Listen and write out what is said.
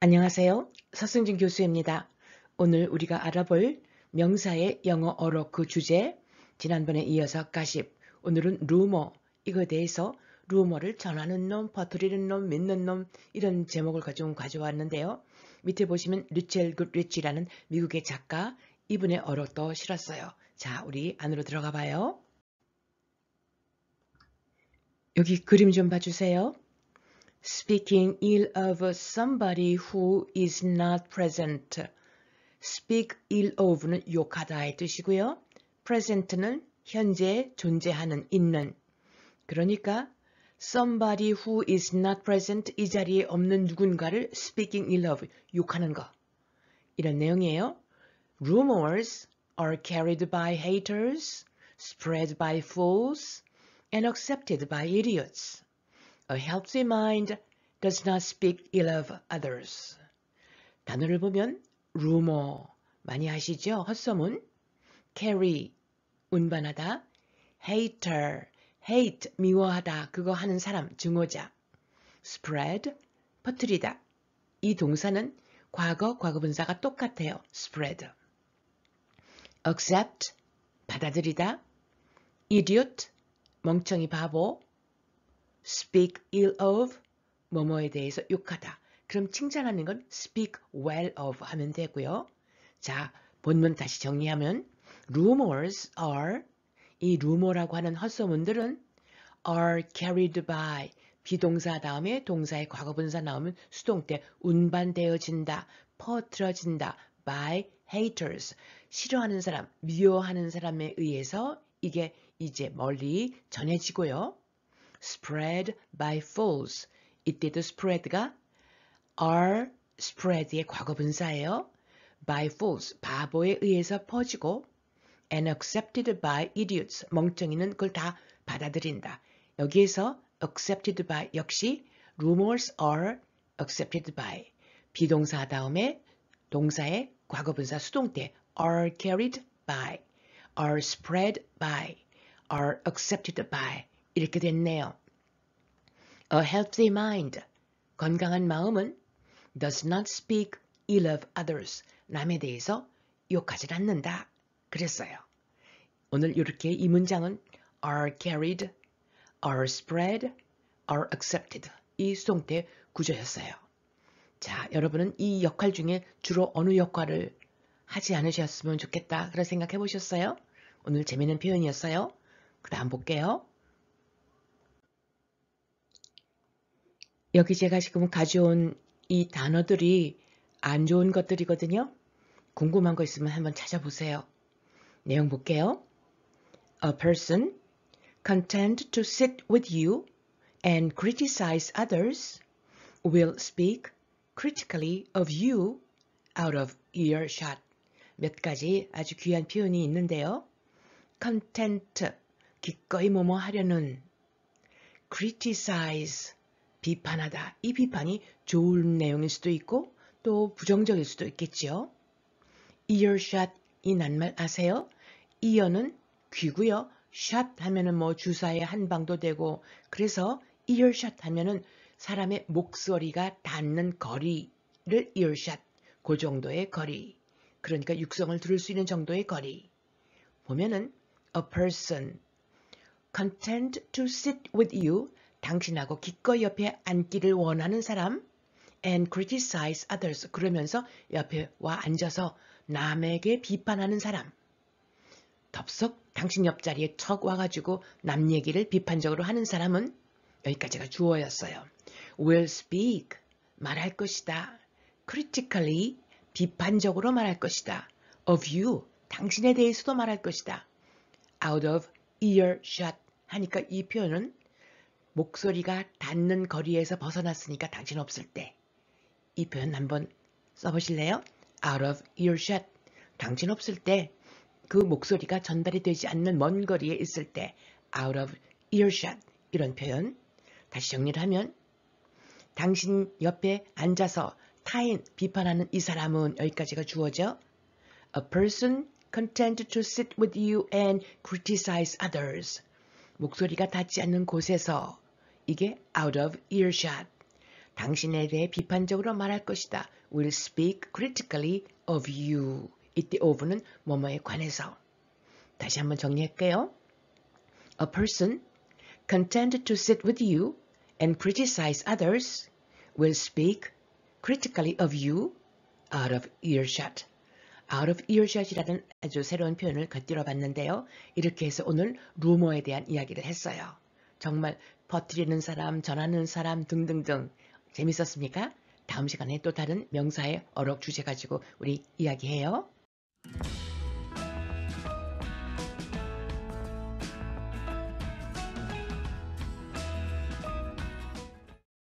안녕하세요. 서승진 교수입니다. 오늘 우리가 알아볼 명사의 영어 어록 그 주제 지난번에 이어서 가십 오늘은 루머 이거 대해서 루머를 전하는 놈, 퍼뜨리는 놈, 믿는 놈 이런 제목을 가지고 가져왔는데요. 밑에 보시면 리첼 굿리치라는 미국의 작가 이분의 어록도 실었어요. 자 우리 안으로 들어가 봐요. 여기 그림 좀 봐주세요. speaking ill of somebody who is not present. speak ill of는 욕하다의 뜻이고요. present는 현재 존재하는 있는 그러니까 somebody who is not present 이 자리에 없는 누군가를 speaking ill of 욕하는 거 이런 내용이에요. rumors are carried by haters, spread by fools, and accepted by idiots. A healthy mind does not speak ill of others. 단어를 보면 루머 많이 아시죠 헛소문 carry 운반하다 hater hate 미워하다 그거 하는 사람 증오자 spread 퍼뜨리다 이 동사는 과거 과거분사가 똑같아요. spread accept 받아들이다 idiot 멍청이 바보 speak ill of 뭐뭐에 대해서 욕하다. 그럼 칭찬하는 건 speak well of 하면 되고요. 자, 본문 다시 정리하면 rumors are 이 루머라고 하는 헛소문들은 are carried by 비동사 다음에 동사의 과거분사 나오면 수동 태 운반되어진다, 퍼트려진다 by haters 싫어하는 사람, 미워하는 사람에 의해서 이게 이제 멀리 전해지고요. spread by falls. 이때도 spread가 are spread의 과거 분사예요. by falls, 바보에 의해서 퍼지고 and accepted by idiots, 멍청이는 그걸 다 받아들인다. 여기에서 accepted by 역시 rumors are accepted by 비동사 다음에 동사의 과거 분사 수동태 are carried by, are spread by, are accepted by 이렇게 됐네요. A healthy mind, 건강한 마음은 does not speak ill of others, 남에 대해서 욕하지 않는다. 그랬어요. 오늘 이렇게 이 문장은 are carried, are spread, are accepted 이 수동태 구조였어요. 자, 여러분은 이 역할 중에 주로 어느 역할을 하지 않으셨으면 좋겠다 그런 생각해 보셨어요? 오늘 재미있는 표현이었어요. 그다음 볼게요. 여기 제가 지금 가져온 이 단어들이 안 좋은 것들이거든요. 궁금한 거 있으면 한번 찾아보세요. 내용 볼게요. A person content to sit with you and criticize others will speak critically of you out of earshot. 몇 가지 아주 귀한 표현이 있는데요. content, 기꺼이 뭐뭐 하려는 criticize, 비판하다. 이 비판이 좋은 내용일 수도 있고 또 부정적일 수도 있겠지요. 이열샷이 낱말 아세요? 이어는 귀고요. 샷 하면은 뭐 주사에 한 방도 되고 그래서 이열샷 하면은 사람의 목소리가 닿는 거리를 이열샷 그 정도의 거리 그러니까 육성을 들을 수 있는 정도의 거리 보면은 a person content to sit with you 당신하고 기꺼이 옆에 앉기를 원하는 사람 and criticize others 그러면서 옆에 와 앉아서 남에게 비판하는 사람 덥석 당신 옆자리에 척 와가지고 남 얘기를 비판적으로 하는 사람은 여기까지가 주어였어요. will speak 말할 것이다. critically 비판적으로 말할 것이다. of you 당신에 대해서도 말할 것이다. out of earshot 하니까 이 표현은 목소리가 닿는 거리에서 벗어났으니까 당신 없을 때이 표현 한번 써보실래요? out of earshot 당신 없을 때 그 목소리가 전달이 되지 않는 먼 거리에 있을 때 out of earshot 이런 표현 다시 정리를 하면 당신 옆에 앉아서 타인 비판하는 이 사람은 여기까지가 주어져 a person content to sit with you and criticize others 목소리가 닿지 않는 곳에서 이게 out of earshot. 당신에 대해 비판적으로 말할 것이다. will speak critically of you. 이때 of는 뭐뭐에 관해서. 다시 한번 정리할게요. A person content to sit with you and criticize others will speak critically of you out of earshot. out of earshot이라는 아주 새로운 표현을 곁들여 봤는데요. 이렇게 해서 오늘 루머에 대한 이야기를 했어요. 정말 퍼뜨리는 사람, 전하는 사람 등등등 재밌었습니까? 다음 시간에 또 다른 명사의 어록 주제 가지고 우리 이야기해요.